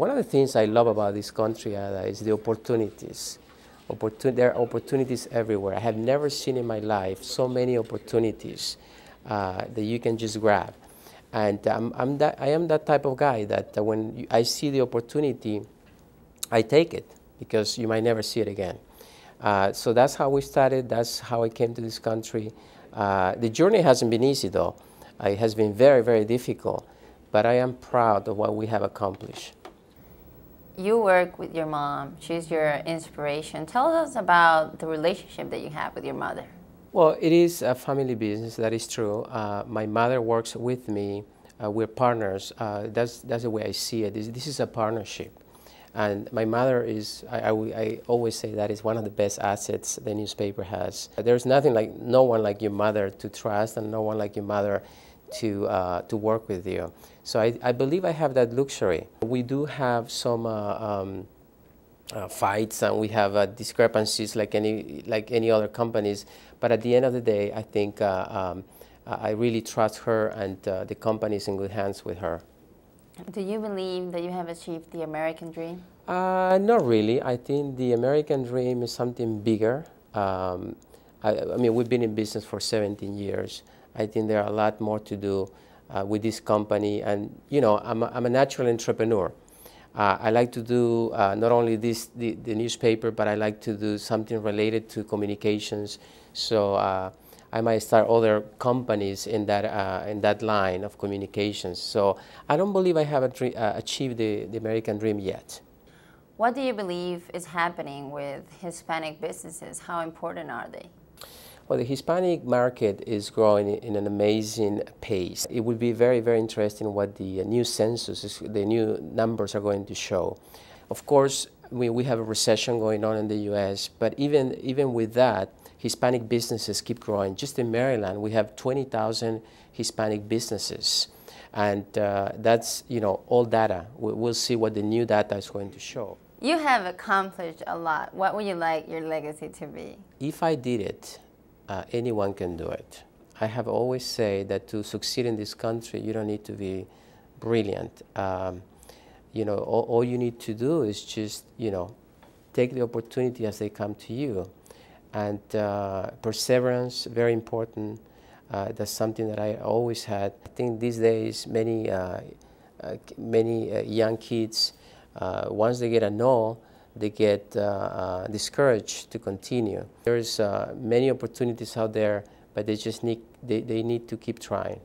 One of the things I love about this country, Ada, is the opportunities. Opportun there are opportunities everywhere. I have never seen in my life so many opportunities uh, that you can just grab. And I'm that, I am that type of guy that uh, when you, I see the opportunity, I take it because you might never see it again. Uh, so that's how we started. That's how I came to this country. Uh, the journey hasn't been easy, though. Uh, it has been very, very difficult. But I am proud of what we have accomplished you work with your mom. She's your inspiration. Tell us about the relationship that you have with your mother. Well, it is a family business. That is true. Uh, my mother works with me. Uh, we're partners. Uh, that's that's the way I see it. This, this is a partnership, and my mother is. I, I, I, always say that is one of the best assets the newspaper has. There's nothing like no one like your mother to trust, and no one like your mother to, uh, to work with you. So I, I, believe I have that luxury. We do have some uh, um, uh, fights and we have uh, discrepancies like any, like any other companies, but at the end of the day, I think uh, um, I really trust her and uh, the company is in good hands with her. Do you believe that you have achieved the American dream? not really. I think the American dream is something bigger. Um, I, I mean, we've been in business for 17 years. I think there are a lot more to do uh, with this company. And, you know, I'm a, I'm a natural entrepreneur. Uh, I like to do uh, not only this, the, the, newspaper, but I like to do something related to communications. So uh, I might start other companies in that, uh, in that line of communications. So I don't believe I have uh, achieved the, the American dream yet. What do you believe is happening with Hispanic businesses? How important are they? Well, the Hispanic market is growing in an amazing pace. It will be very, very interesting what the uh, new census, the new numbers are going to show. Of course, we, we have a recession going on in the U.S., but even, even with that, Hispanic businesses keep growing. Just in Maryland, we have 20,000 Hispanic businesses. And uh, that's, you know, all data. We, we'll see what the new data is going to show. You have accomplished a lot. What would you like your legacy to be? If I did it, uh, anyone can do it. I have always said that to succeed in this country, you don't need to be brilliant. Um, you know, all, all, you need to do is just, you know, take the opportunity as they come to you. And uh, perseverance, very important. Uh, that's something that I always had. I think these days, many, uh, uh, many uh, young kids, once they get a no, they get uh, uh, discouraged to continue. There's uh, many opportunities out there, but they just need, they, they need to keep trying.